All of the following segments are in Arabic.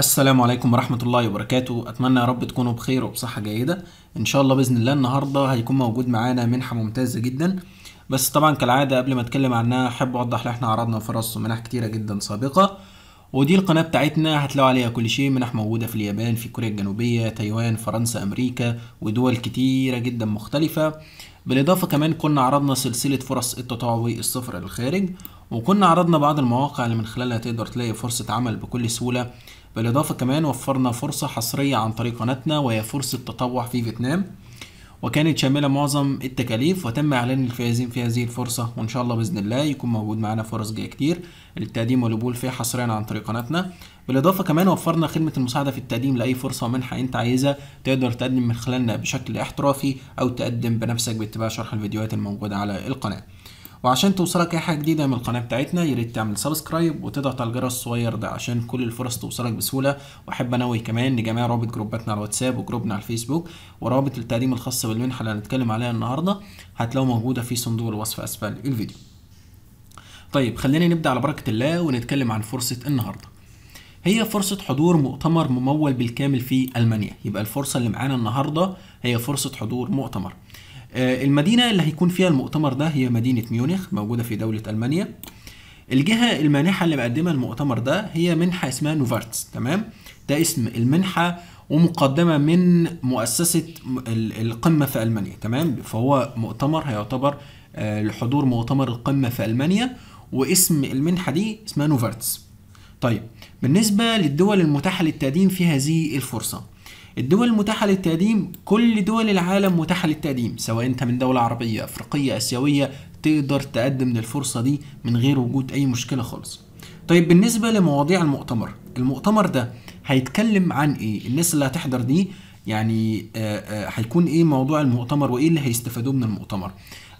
السلام عليكم ورحمة الله وبركاته أتمنى يا رب تكونوا بخير وبصحة جيدة إن شاء الله بإذن الله النهاردة هيكون موجود معانا منحة ممتازة جدا بس طبعا كالعادة قبل ما أتكلم عنها أحب أوضح إن إحنا عرضنا فرص ومنح كتيرة جدا سابقة ودي القناة بتاعتنا هتلاقوا عليها كل شيء منح موجودة في اليابان في كوريا الجنوبية تايوان فرنسا أمريكا ودول كتيرة جدا مختلفة بالإضافة كمان كنا عرضنا سلسلة فرص التطوعي السفر للخارج وكنا عرضنا بعض المواقع اللي من خلالها تقدر تلاقي فرصة عمل بكل سهولة بالإضافة كمان وفرنا فرصة حصرية عن طريق قناتنا وهي فرصة تطوع في فيتنام وكانت شاملة معظم التكاليف وتم إعلان الفائزين في هذه الفرصة وإن شاء الله بإذن الله يكون موجود معانا فرص جاية كتير للتقديم والقبول فيها حصريا عن طريق قناتنا بالإضافة كمان وفرنا خدمة المساعدة في التقديم لأي فرصة ومنحة أنت عايزها تقدر تقدم من خلالنا بشكل احترافي أو تقدم بنفسك باتباع شرح الفيديوهات الموجودة على القناة وعشان توصلك اي حاجه جديده من القناه بتاعتنا يا ريت تعمل سبسكرايب وتضغط على الجرس الصغير ده عشان كل الفرص توصلك بسهوله واحب انوي كمان لجميع رابط جروباتنا على الواتساب وجروبنا على الفيسبوك ورابط التقديم الخاص بالمنحه اللي هنتكلم عليها النهارده هتلاقوه موجوده في صندوق الوصف اسفل الفيديو طيب خلينا نبدا على بركه الله ونتكلم عن فرصه النهارده هي فرصة حضور مؤتمر ممول بالكامل في ألمانيا يبقى الفرصة اللي معانا النهاردة هي فرصة حضور مؤتمر آه، المدينة اللي هيكون فيها المؤتمر ده هي مدينة ميونخ موجودة في دولة ألمانيا الجهة المانحة اللي مقدمة المؤتمر ده هي منحة اسمها نوفارتس تمام ده اسم المنحة ومقدمة من مؤسسة القمة في ألمانيا تمام فهو مؤتمر هيعتبر آه، لحضور مؤتمر القمة في ألمانيا واسم المنحة دي اسمها نوفارتس طيب بالنسبة للدول المتاحة للتقديم في هذه الفرصة الدول المتاحة للتقديم كل دول العالم متاحة للتقديم سواء انت من دولة عربية افريقية اسيوية تقدر تقدم للفرصة دي من غير وجود اي مشكلة خالص طيب بالنسبة لمواضيع المؤتمر المؤتمر ده هيتكلم عن ايه الناس اللي هتحضر دي يعني آه، آه، هيكون ايه موضوع المؤتمر وايه اللي هيستفادوه من المؤتمر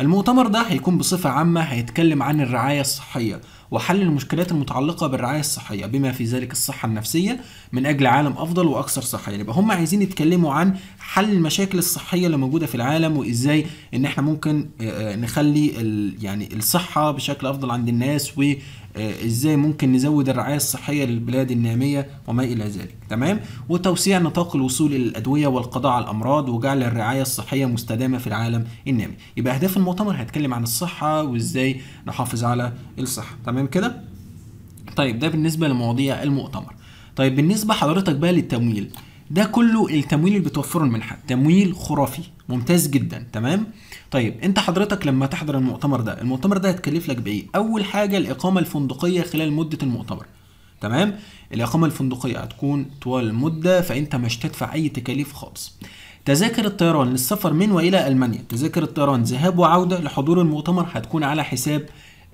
المؤتمر ده هيكون بصفة عامة هيتكلم عن الرعاية الصحية وحل المشكلات المتعلقة بالرعاية الصحية بما في ذلك الصحة النفسية من أجل عالم أفضل وأكثر صحة يبقى هم عايزين يتكلموا عن حل المشاكل الصحية اللي موجودة في العالم وإزاي إن إحنا ممكن آه، آه، نخلي يعني الصحة بشكل أفضل عند الناس و آه، ازاي ممكن نزود الرعايه الصحيه للبلاد الناميه وما الى ذلك تمام وتوسيع نطاق الوصول الى الادويه والقضاء على الامراض وجعل الرعايه الصحيه مستدامه في العالم النامي يبقى اهداف المؤتمر المؤتمر هيتكلم عن الصحه وازاي نحافظ على الصحه تمام كده طيب ده بالنسبه لمواضيع المؤتمر طيب بالنسبه حضرتك بقى للتمويل ده كله التمويل اللي بتوفره المنحه تمويل خرافي ممتاز جدا تمام طيب انت حضرتك لما تحضر المؤتمر ده المؤتمر ده هتكلف لك بايه اول حاجه الاقامه الفندقيه خلال مده المؤتمر تمام الاقامه الفندقيه هتكون طوال المده فانت مش هتدفع اي تكاليف خالص تذاكر الطيران للسفر من والى المانيا تذاكر الطيران ذهاب وعوده لحضور المؤتمر هتكون على حساب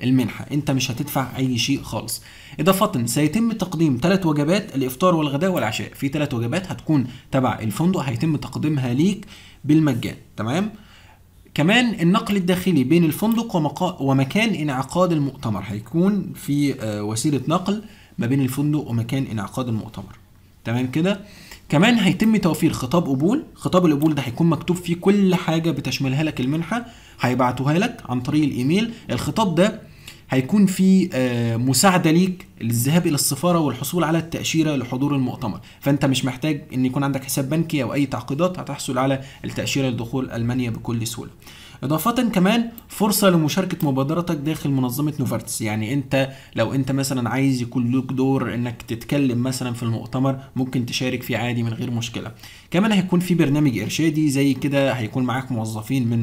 المنحة انت مش هتدفع اي شيء خالص اضافة سيتم تقديم ثلاث وجبات الافطار والغداء والعشاء في ثلاث وجبات هتكون تبع الفندق هيتم تقديمها ليك بالمجان تمام كمان النقل الداخلي بين الفندق ومقا... ومكان انعقاد المؤتمر هيكون في آه، وسيلة نقل ما بين الفندق ومكان انعقاد المؤتمر تمام كده كمان هيتم توفير خطاب قبول خطاب القبول ده هيكون مكتوب فيه كل حاجه بتشملها لك المنحه هيبعتوها لك عن طريق الايميل الخطاب ده هيكون في آه، مساعده ليك للذهاب الى السفاره والحصول على التاشيره لحضور المؤتمر فانت مش محتاج ان يكون عندك حساب بنكي او اي تعقيدات هتحصل على التاشيره لدخول المانيا بكل سهوله اضافه كمان فرصه لمشاركه مبادرتك داخل منظمه نوفارتس يعني انت لو انت مثلا عايز يكون لك دور انك تتكلم مثلا في المؤتمر ممكن تشارك فيه عادي من غير مشكله كمان هيكون في برنامج ارشادي زي كده هيكون معاك موظفين من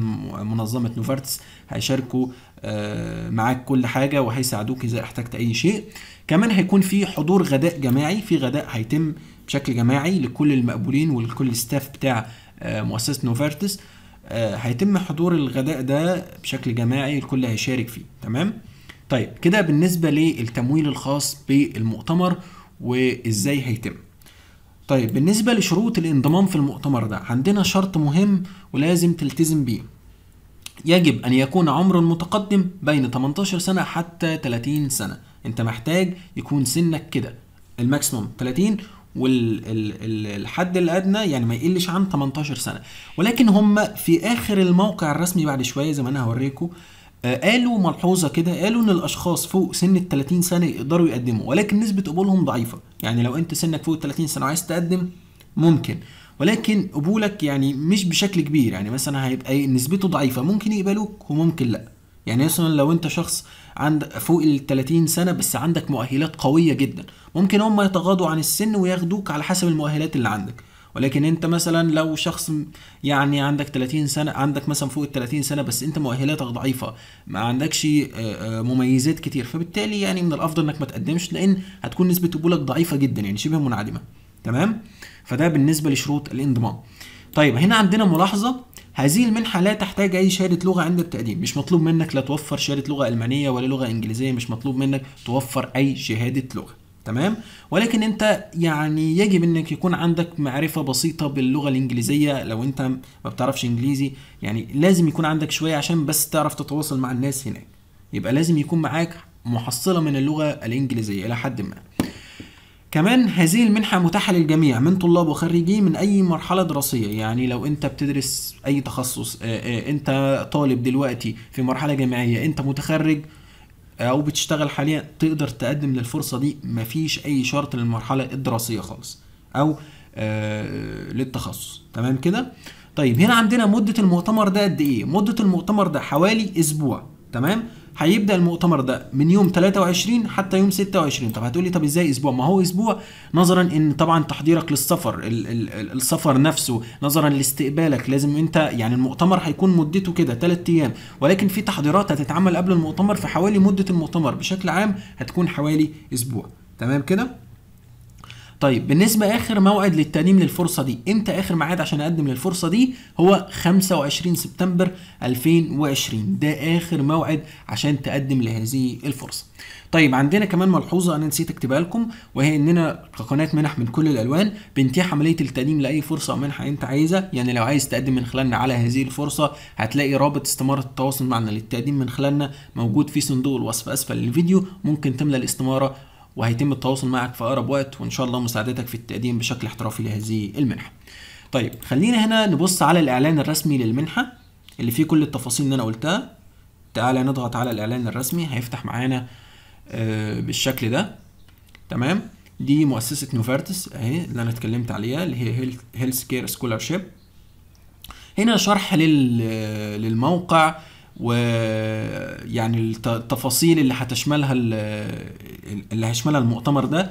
منظمه نوفارتس هيشاركوا آه، معاك كل حاجه وهيساعدوك اذا احتجت اي شيء كمان هيكون في حضور غداء جماعي في غداء هيتم بشكل جماعي لكل المقبولين ولكل الستاف بتاع آه، مؤسسه نوفارتس آه، هيتم حضور الغداء ده بشكل جماعي الكل هيشارك فيه تمام طيب كده بالنسبه للتمويل الخاص بالمؤتمر وازاي هيتم طيب بالنسبه لشروط الانضمام في المؤتمر ده عندنا شرط مهم ولازم تلتزم بيه يجب ان يكون عمر المتقدم بين 18 سنه حتى 30 سنه انت محتاج يكون سنك كده الماكسيموم 30 والحد الادنى يعني ما يقلش عن 18 سنه ولكن هم في اخر الموقع الرسمي بعد شويه زي ما انا هوريكم آه، قالوا ملحوظه كده قالوا ان الاشخاص فوق سن ال 30 سنه يقدروا يقدموا ولكن نسبه قبولهم ضعيفه يعني لو انت سنك فوق ال 30 سنه وعايز تقدم ممكن ولكن قبولك يعني مش بشكل كبير يعني مثلا هيبقى نسبته ضعيفه ممكن يقبلوك وممكن لا يعني مثلا لو انت شخص عند فوق ال 30 سنه بس عندك مؤهلات قويه جدا ممكن هم يتغاضوا عن السن وياخدوك على حسب المؤهلات اللي عندك ولكن انت مثلا لو شخص يعني عندك 30 سنه عندك مثلا فوق ال 30 سنه بس انت مؤهلاتك ضعيفه ما عندكش آه، آه، مميزات كتير فبالتالي يعني من الافضل انك ما تقدمش لان هتكون نسبه قبولك ضعيفه جدا يعني شبه منعدمه تمام فده بالنسبه لشروط الانضمام طيب هنا عندنا ملاحظه هذه المنحة لا تحتاج أي شهادة لغة عند التقديم مش مطلوب منك لا توفر شهادة لغة ألمانية ولا لغة إنجليزية مش مطلوب منك توفر أي شهادة لغة تمام ولكن انت يعني يجب انك يكون عندك معرفه بسيطه باللغه الانجليزيه لو انت ما بتعرفش انجليزي يعني لازم يكون عندك شويه عشان بس تعرف تتواصل مع الناس هناك يبقى لازم يكون معاك محصله من اللغه الانجليزيه الى حد ما كمان هذه المنحة متاحة للجميع من طلاب وخريجي من أي مرحلة دراسية يعني لو أنت بتدرس أي تخصص آه، آه، أنت طالب دلوقتي في مرحلة جامعية أنت متخرج آه، أو بتشتغل حاليا تقدر تقدم للفرصة دي مفيش أي شرط للمرحلة الدراسية خالص أو للتخصص تمام كده؟ طيب هنا عندنا مدة المؤتمر ده قد إيه؟ مدة المؤتمر ده حوالي أسبوع تمام هيبدا المؤتمر ده من يوم 23 حتى يوم 26 طب هتقولي طب ازاي اسبوع ما هو اسبوع نظرا ان طبعا تحضيرك للسفر ال ال السفر نفسه نظرا لاستقبالك لازم انت يعني المؤتمر هيكون مدته كده 3 ايام ولكن في تحضيرات هتتعمل قبل المؤتمر في حوالي مده المؤتمر بشكل عام هتكون حوالي اسبوع تمام كده طيب بالنسبه اخر موعد للتقديم للفرصه دي امتى اخر ميعاد عشان اقدم للفرصه دي هو 25 سبتمبر 2020 ده اخر موعد عشان تقدم لهذه الفرصه طيب عندنا كمان ملحوظه انا نسيت اكتبها لكم وهي اننا كقناه منح من كل الالوان بنتيح عمليه التقديم لاي فرصه او منحه انت عايزها يعني لو عايز تقدم من خلالنا على هذه الفرصه هتلاقي رابط استماره التواصل معنا للتقديم من خلالنا موجود في صندوق الوصف اسفل الفيديو ممكن تملى الاستماره وهيتم التواصل معك في اقرب وقت وان شاء الله مساعدتك في التقديم بشكل احترافي لهذه المنحه طيب خلينا هنا نبص على الاعلان الرسمي للمنحه اللي فيه كل التفاصيل اللي انا قلتها تعالى نضغط على الاعلان الرسمي هيفتح معانا آه، بالشكل ده تمام دي مؤسسه نوفارتس اهي اللي انا اتكلمت عليها اللي هي هيلث كير سكولرشيب هنا شرح للموقع ويعني التفاصيل اللي هتشملها اللي هيشملها المؤتمر ده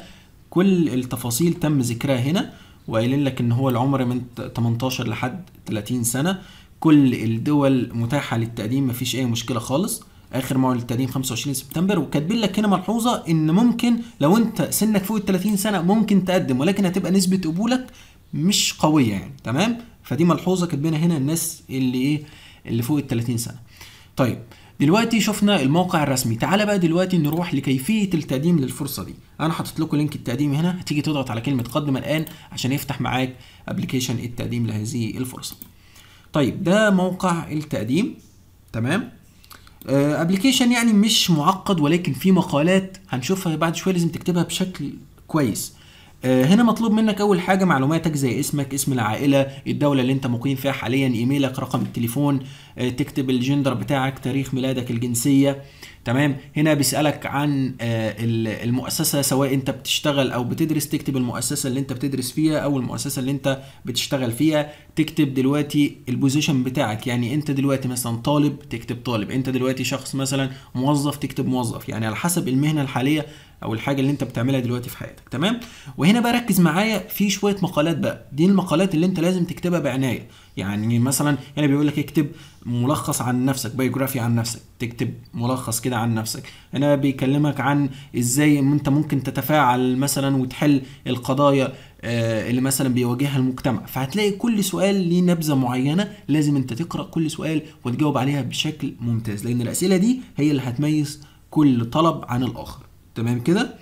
كل التفاصيل تم ذكرها هنا وقايلين لك ان هو العمر من 18 لحد 30 سنه كل الدول متاحه للتقديم مفيش اي مشكله خالص اخر موعد للتقديم 25 سبتمبر وكاتبين لك هنا ملحوظه ان ممكن لو انت سنك فوق ال 30 سنه ممكن تقدم ولكن هتبقى نسبه قبولك مش قويه يعني تمام فدي ملحوظه كاتبينها هنا الناس اللي ايه اللي فوق ال 30 سنه طيب دلوقتي شفنا الموقع الرسمي تعال بقى دلوقتي نروح لكيفيه التقديم للفرصه دي انا حاطط لكم لينك التقديم هنا هتيجي تضغط على كلمه قدم الان عشان يفتح معاك ابلكيشن التقديم لهذه الفرصه طيب ده موقع التقديم تمام آه، ابلكيشن يعني مش معقد ولكن في مقالات هنشوفها بعد شويه لازم تكتبها بشكل كويس آه، هنا مطلوب منك اول حاجه معلوماتك زي اسمك اسم العائله الدوله اللي انت مقيم فيها حاليا ايميلك رقم التليفون آه، تكتب الجندر بتاعك تاريخ ميلادك الجنسيه تمام هنا بيسالك عن آه، المؤسسه سواء انت بتشتغل او بتدرس تكتب المؤسسه اللي انت بتدرس فيها او المؤسسه اللي انت بتشتغل فيها تكتب دلوقتي البوزيشن بتاعك يعني انت دلوقتي مثلا طالب تكتب طالب انت دلوقتي شخص مثلا موظف تكتب موظف يعني على حسب المهنه الحاليه او الحاجه اللي انت بتعملها دلوقتي في حياتك تمام وهنا بقى ركز معايا في شويه مقالات بقى دي المقالات اللي انت لازم تكتبها بعنايه يعني مثلا يعني بيقول لك اكتب ملخص عن نفسك بايوجرافي عن نفسك تكتب ملخص كده عن نفسك هنا بيكلمك عن ازاي انت ممكن تتفاعل مثلا وتحل القضايا آه، اللي مثلا بيواجهها المجتمع فهتلاقي كل سؤال ليه نبذه معينه لازم انت تقرا كل سؤال وتجاوب عليها بشكل ممتاز لان الاسئله دي هي اللي هتميز كل طلب عن الاخر تمام كده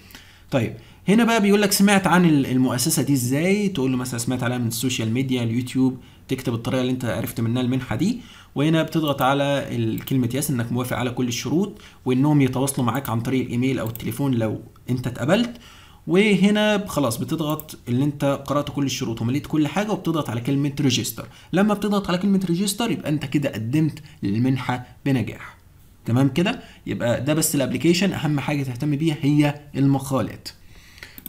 طيب هنا بقى بيقول لك سمعت عن المؤسسه دي ازاي تقول له مثلا سمعت عليها من السوشيال ميديا اليوتيوب تكتب الطريقه اللي انت عرفت منها المنحه دي وهنا بتضغط على كلمه ياس انك موافق على كل الشروط وانهم يتواصلوا معاك عن طريق الايميل او التليفون لو انت اتقبلت وهنا خلاص بتضغط اللي انت قرات كل الشروط ومليت كل حاجه وبتضغط على كلمه ريجستر لما بتضغط على كلمه ريجستر يبقى انت كده قدمت للمنحه بنجاح تمام كده يبقى ده بس الابلكيشن اهم حاجه تهتم بيها هي المقالات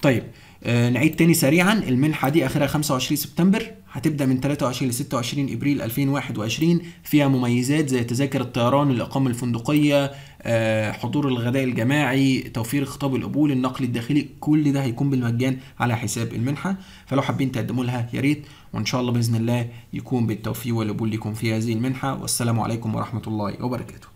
طيب آه نعيد تاني سريعا المنحه دي اخرها 25 سبتمبر هتبدا من 23 ل 26 ابريل 2021 فيها مميزات زي تذاكر الطيران الاقامه الفندقيه آه، حضور الغداء الجماعي توفير خطاب القبول النقل الداخلي كل ده هيكون بالمجان على حساب المنحه فلو حابين تقدموا لها يا ريت وان شاء الله باذن الله يكون بالتوفيق والقبول لكم في هذه المنحه والسلام عليكم ورحمه الله وبركاته